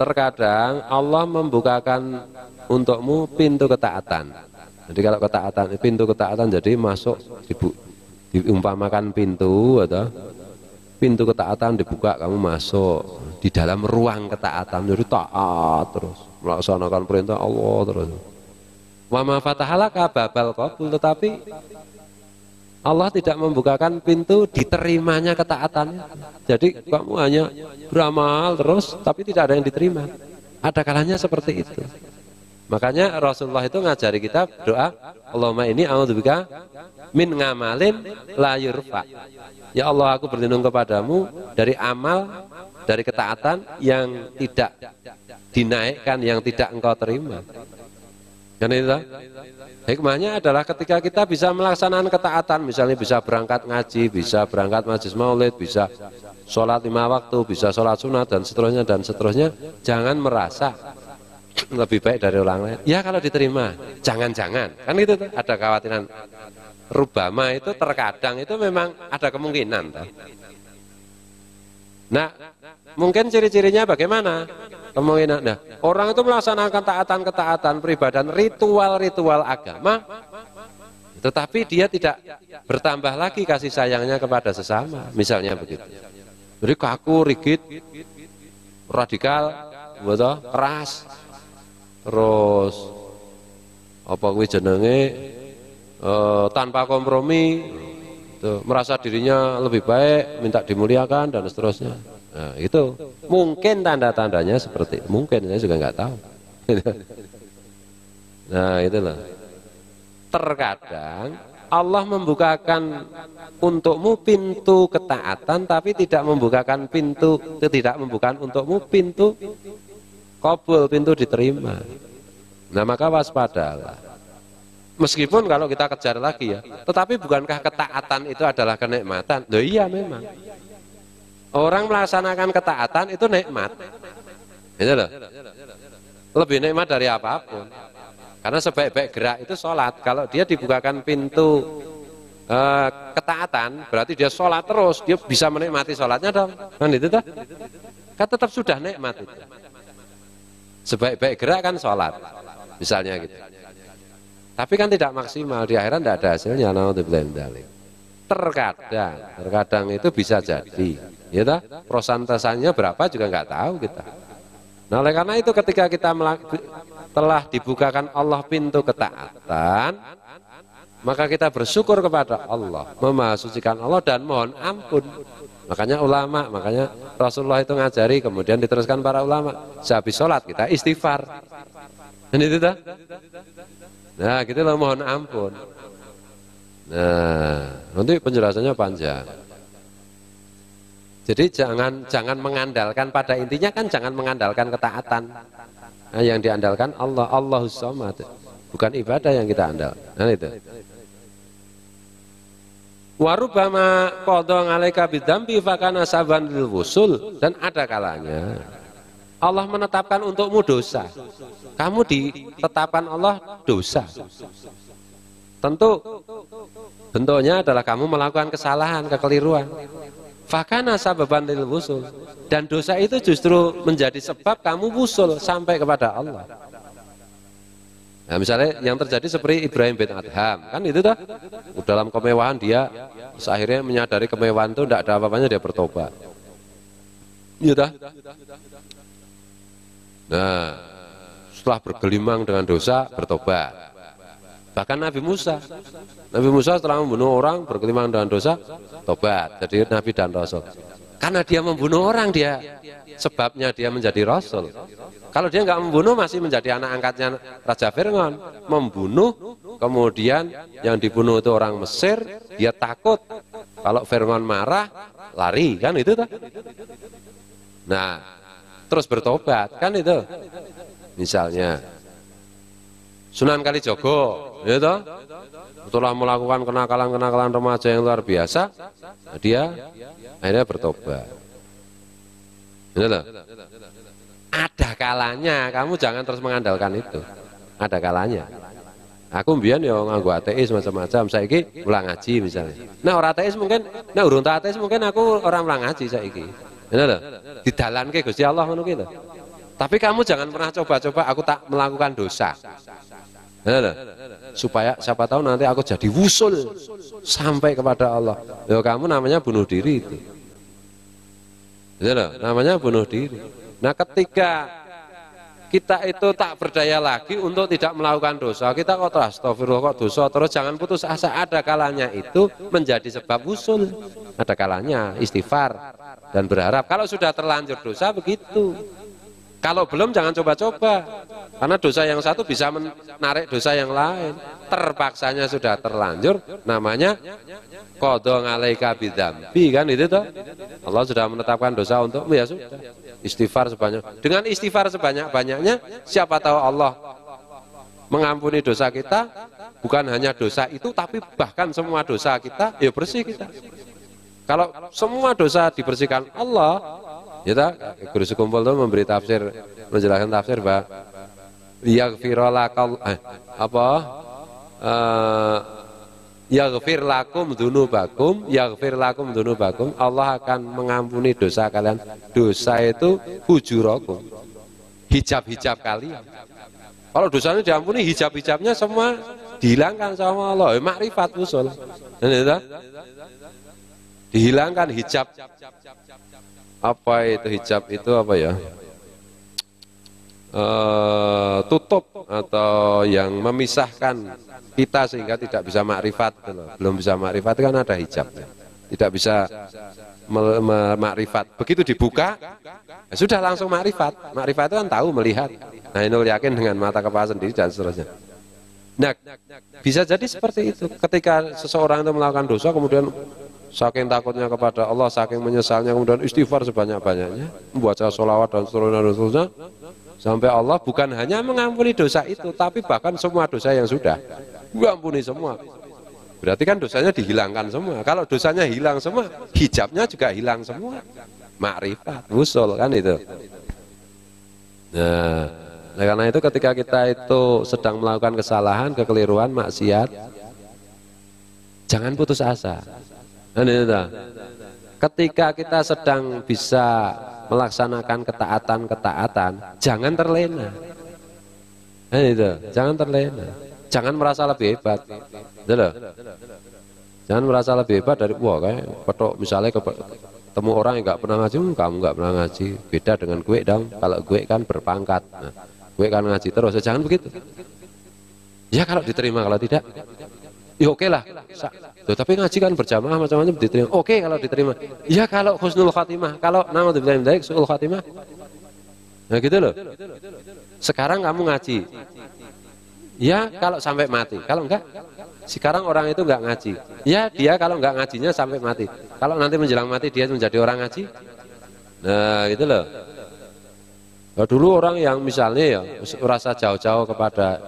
Terkadang Allah membukakan untukmu pintu ketaatan. Jadi kalau ketaatan pintu ketaatan jadi masuk dibu, diumpamakan pintu atau gitu. pintu ketaatan dibuka kamu masuk di dalam ruang ketaatan jadi taat terus melaksanakan perintah Allah terus. Wama fatahalaka babal qabul tetapi Allah tidak membukakan pintu diterimanya ketaatan Jadi kamu hanya beramal terus tapi tidak ada yang diterima. Ada kalanya seperti itu. Makanya Rasulullah itu ngajari kita doa, Allahumma ini a'udzubika min ngamalin la yurfa. Ya Allah, aku berlindung kepadamu dari amal, dari ketaatan yang tidak dinaikkan, yang tidak engkau terima. Kan itu Hikmahnya adalah ketika kita bisa melaksanakan ketaatan, misalnya bisa berangkat ngaji, bisa berangkat majlis maulid, bisa sholat lima waktu, bisa sholat sunat, dan seterusnya, dan seterusnya. Jangan merasa lebih baik dari orang lain. Ya kalau diterima, jangan-jangan. Kan itu tuh, ada kekhawatiran. Rubama itu terkadang itu memang ada kemungkinan. Nah, mungkin ciri-cirinya bagaimana? Kemungkinan, anda. Orang itu melaksanakan taatan, ketaatan peribadatan, ritual-ritual agama, tetapi dia tidak bertambah lagi kasih sayangnya kepada sesama, misalnya begitu. Jadi kaku, rigid, radikal, betul, keras, terus apa kuwi jenenge eh, tanpa kompromi, merasa dirinya lebih baik, minta dimuliakan dan seterusnya. Nah, itu mungkin tanda-tandanya seperti mungkin saya juga nggak tahu. nah, itulah. Terkadang Allah membukakan untukmu pintu ketaatan tapi tidak membukakan pintu tidak membukakan untukmu pintu kabul pintu diterima. Nah, maka waspadalah. Meskipun kalau kita kejar lagi ya, tetapi bukankah ketaatan itu adalah kenikmatan? Loh iya memang. Orang melaksanakan ketaatan itu nikmat. Itu loh. Lebih nikmat dari apapun. Karena sebaik-baik gerak itu sholat. Kalau dia dibukakan pintu eh, ketaatan, berarti dia sholat terus. Dia bisa menikmati sholatnya dong. Kan itu tuh? Kan tetap sudah nikmat itu. Sebaik-baik gerak kan sholat. Misalnya gitu. Tapi kan tidak maksimal. Di akhirat tidak ada hasilnya. Terkadang. Terkadang itu bisa jadi ya tak? prosentasenya berapa juga nggak tahu kita nah oleh karena itu ketika kita telah dibukakan Allah pintu ketaatan maka kita bersyukur kepada Allah memasucikan Allah dan mohon ampun makanya ulama makanya Rasulullah itu ngajari kemudian diteruskan para ulama sehabis sholat kita istighfar ini itu dah nah gitu loh mohon ampun nah nanti penjelasannya panjang jadi jangan jangan mengandalkan pada intinya kan jangan mengandalkan ketaatan. Nah, yang diandalkan Allah, Allahus Samad. Bukan ibadah yang kita andalkan. Nah, itu. Warubama qadha alaika bidzambi fakana saban lil dan ada kalanya Allah menetapkan untukmu dosa. Kamu ditetapkan Allah dosa. Tentu bentuknya adalah kamu melakukan kesalahan, kekeliruan. Fakana sababan lil wusul. Dan dosa itu justru menjadi sebab kamu wusul sampai kepada Allah. Nah, misalnya yang terjadi seperti Ibrahim bin Adham, kan itu dah dalam kemewahan dia, akhirnya menyadari kemewahan itu tidak ada apa-apanya dia bertobat. Iya dah. Nah, setelah bergelimang dengan dosa bertobat. Bahkan Nabi Musa, Nabi Musa setelah membunuh orang berkelimpahan dengan dosa, tobat jadi Nabi dan Rasul. Karena dia membunuh orang dia, sebabnya dia menjadi Rasul. Kalau dia nggak membunuh masih menjadi anak angkatnya Raja Fir'aun. Membunuh, kemudian yang dibunuh itu orang Mesir, dia takut. Kalau Firman marah, lari kan itu tuh. Nah, terus bertobat kan itu. Misalnya, Sunan Kalijogo, ya toh? Setelah melakukan kenakalan-kenakalan remaja yang luar biasa, nah dia akhirnya bertobat. Ya loh. Ada kalanya kamu jangan terus mengandalkan itu. Ada kalanya. Aku mbiyen ya nganggo ateis macam-macam, saiki ulang ngaji misalnya. Nah, orang ateis mungkin, nah urung ateis mungkin aku orang ulang ngaji saiki. Ya Di Didalanke Gusti Allah ngono Tapi kamu jangan pernah coba-coba aku tak melakukan dosa supaya siapa tahu nanti aku jadi wusul sampai kepada Allah Yo ya, kamu namanya bunuh diri itu Nah, namanya bunuh diri nah ketika kita itu tak berdaya lagi untuk tidak melakukan dosa kita kok astagfirullah kok dosa terus jangan putus asa ada kalanya itu menjadi sebab wusul ada kalanya istighfar dan berharap kalau sudah terlanjur dosa begitu kalau belum jangan coba-coba, karena dosa yang satu bisa menarik dosa yang lain. Terpaksanya sudah terlanjur, namanya kodong alaika bidambi kan itu toh. Allah sudah menetapkan dosa untuk ya sudah. Istighfar sebanyak. Dengan istighfar sebanyak-banyaknya, siapa tahu Allah mengampuni dosa kita, bukan hanya dosa itu, tapi bahkan semua dosa kita, ya bersih kita. Kalau semua dosa dibersihkan Allah, Ya tak? Guru Sukumpul itu memberi tafsir, menjelaskan tafsir pak yaghfira lakal eh, apa? Eh, dunu lakum dunubakum, yaghfir lakum dunubakum. Allah akan mengampuni dosa kalian. Dosa itu hujurakum. Hijab-hijab kalian. Kalau dosanya diampuni, hijab-hijabnya semua dihilangkan sama Allah. Ya, makrifat usul. Ya dihilangkan hijab apa itu hijab itu apa ya uh, tutup atau yang memisahkan kita sehingga tidak bisa makrifat gitu belum bisa makrifat kan ada hijabnya tidak bisa makrifat begitu dibuka ya sudah langsung makrifat makrifat itu kan tahu melihat nah ini yakin dengan mata kepala sendiri dan seterusnya nah bisa jadi seperti itu ketika seseorang itu melakukan dosa kemudian Saking takutnya kepada Allah, saking menyesalnya, kemudian istighfar sebanyak-banyaknya, membaca sholawat dan seterusnya, dan seterusnya, sampai Allah bukan hanya mengampuni dosa itu, tapi bahkan semua dosa yang sudah, mengampuni semua. Berarti kan dosanya dihilangkan semua. Kalau dosanya hilang semua, hijabnya juga hilang semua. Makrifat, busol kan itu. Nah, nah, karena itu ketika kita itu sedang melakukan kesalahan, kekeliruan, maksiat, jangan putus asa. Ketika kita sedang bisa melaksanakan ketaatan-ketaatan, jangan terlena. jangan terlena. Jangan merasa lebih hebat. Jangan merasa lebih hebat dari wah kayak petok misalnya ke temu orang yang nggak pernah ngaji, hmm, kamu nggak pernah ngaji. Beda dengan gue dong. Kalau gue kan berpangkat. Nah, gue kan ngaji terus. Jangan begitu. Ya kalau diterima, kalau tidak ya oke lah. tapi ngaji kan berjamaah macam-macam diterima. Oke kalau diterima. Ya kalau khusnul khatimah, kalau nama billahi baik khusnul khatimah. Nah gitu loh. Sekarang kamu ngaji. Ya kalau sampai mati, kalau enggak sekarang orang itu enggak ngaji. Ya dia kalau enggak ngajinya sampai mati. Kalau nanti menjelang mati dia menjadi orang ngaji. Nah gitu loh. Nah, dulu orang yang misalnya ya merasa jauh-jauh kepada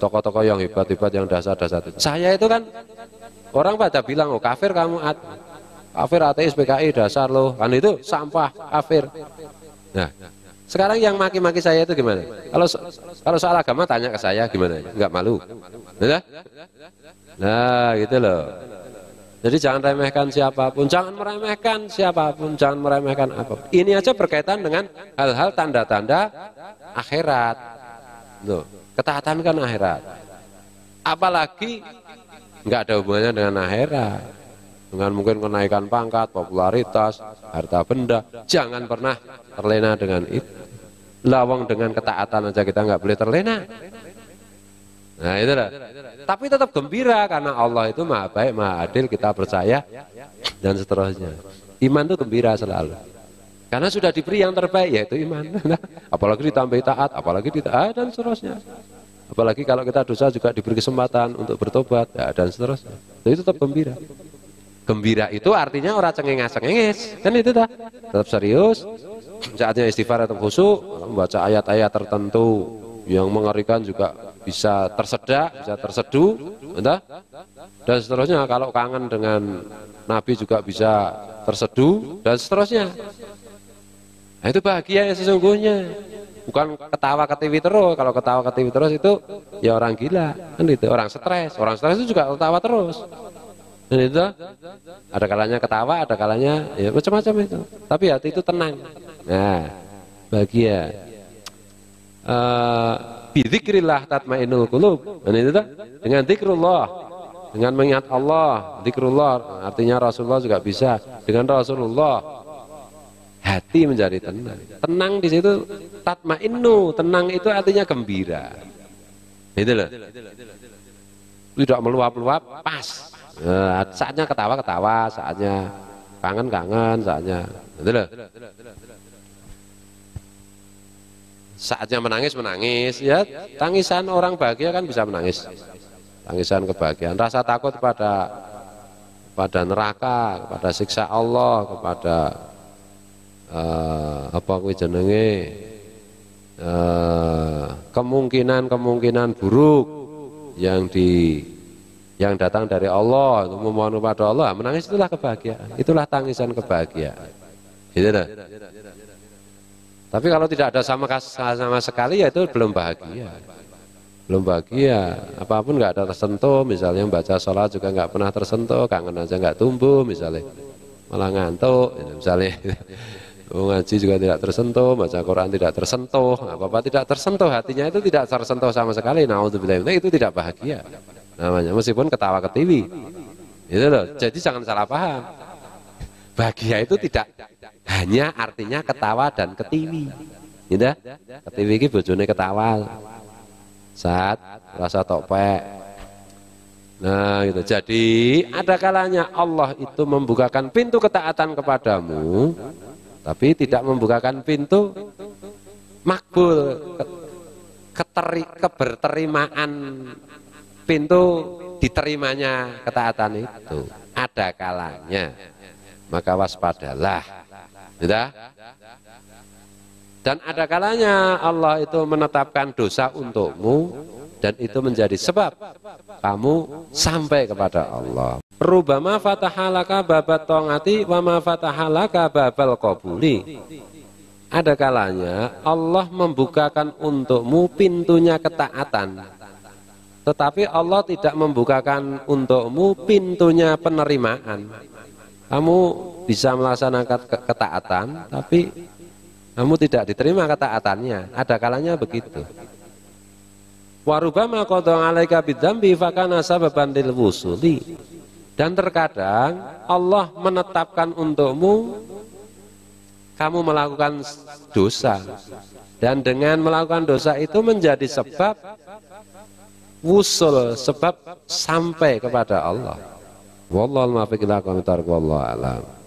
tokoh-tokoh yang hebat-hebat yang dasar-dasar itu. Saya itu kan orang pada bilang oh kafir kamu at kafir ateis PKI dasar loh kan itu sampah kafir. Nah, sekarang yang maki-maki saya itu gimana? Kalau kalau soal agama tanya ke saya gimana? Enggak malu. Nah, nah gitu loh. Jadi jangan remehkan siapapun, jangan meremehkan siapapun, jangan meremehkan apa. Ini aja berkaitan dengan hal-hal tanda-tanda akhirat. Loh. Ketaatan kan akhirat. Apalagi nggak ada hubungannya dengan akhirat. Dengan mungkin kenaikan pangkat, popularitas, harta benda. Jangan pernah terlena dengan itu. Lawang dengan ketaatan aja kita nggak boleh terlena. Nah itu lah. Tapi tetap gembira karena Allah itu maha baik, maha adil, kita percaya dan seterusnya. Iman itu gembira selalu. Karena sudah diberi yang terbaik yaitu iman. apalagi ditambahi taat, apalagi taat ah, dan seterusnya. Apalagi kalau kita dosa juga diberi kesempatan untuk bertobat ya, dan seterusnya. itu tetap gembira. Gembira itu artinya orang cengengas-cengenges. Kan itu dah. Tetap serius. Saatnya istighfar atau khusyuk, membaca ayat-ayat tertentu yang mengerikan juga bisa tersedak, bisa terseduh, entah? dan seterusnya. Kalau kangen dengan Nabi juga bisa terseduh, dan seterusnya. Nah, itu bahagia ya sesungguhnya. Bukan ketawa ke TV terus. Kalau ketawa ke TV terus itu ya orang gila, kan itu Orang stres, orang stres itu juga ketawa terus. Dan itu ada kalanya ketawa, ada kalanya ya macam-macam itu. Tapi hati itu tenang. Nah, bahagia. Uh, eh, tatma tatmainul kulub. Dan itu dengan dikrullah dengan mengingat Allah, dikrullah artinya Rasulullah juga bisa dengan Rasulullah hati menjadi tenang. Tenang di situ tatma tatmainu, tenang itu artinya gembira. Itu loh. Tidak meluap-luap, pas. Nah, saatnya ketawa-ketawa, saatnya kangen-kangen, saatnya. Itu loh. Saatnya menangis menangis ya tangisan orang bahagia kan bisa menangis tangisan kebahagiaan rasa takut pada pada neraka kepada siksa Allah kepada uh, apa kuwi jenenge eh, kemungkinan-kemungkinan buruk yang di yang datang dari Allah itu memohon kepada Allah ah, menangis itulah kebahagiaan itulah tangisan kebahagiaan gitu dah. tapi kalau tidak ada sama sama sekali ya itu belum bahagia belum bahagia apapun nggak ada tersentuh misalnya baca sholat juga nggak pernah tersentuh kangen aja nggak tumbuh misalnya malah ngantuk misalnya Oh, ngaji juga tidak tersentuh, baca Quran tidak tersentuh, nah, apa-apa tidak tersentuh, hatinya itu tidak tersentuh sama sekali. Naudzubillah nah, itu tidak bahagia. Namanya meskipun ketawa ke TV. Itu loh. Jadi jangan salah paham. Bahagia itu tidak hanya artinya ketawa dan ke TV. Ketiwi Ke TV ini bojone ketawa. Saat rasa topek. Nah, gitu. Jadi ada kalanya Allah itu membukakan pintu ketaatan kepadamu tapi tidak membukakan pintu makbul keteri, keberterimaan pintu diterimanya ketaatan itu ada kalanya maka waspadalah tidak gitu dan ada kalanya Allah itu menetapkan dosa untukmu dan itu menjadi sebab kamu sampai kepada Allah Rubama fatahalaka babat tongati wa ma fatahalaka babal qabuli. Ada kalanya Allah membukakan untukmu pintunya ketaatan. Tetapi Allah tidak membukakan untukmu pintunya penerimaan. Kamu bisa melaksanakan ketaatan, tapi kamu tidak diterima ketaatannya. Ada kalanya begitu. Warubama kodong alaika bidambi fakana sababan lil wusuli dan terkadang Allah menetapkan untukmu kamu melakukan dosa. Dan dengan melakukan dosa itu menjadi sebab wusul, sebab sampai kepada Allah. Wallahul muwaffiq ila aqwamit alam.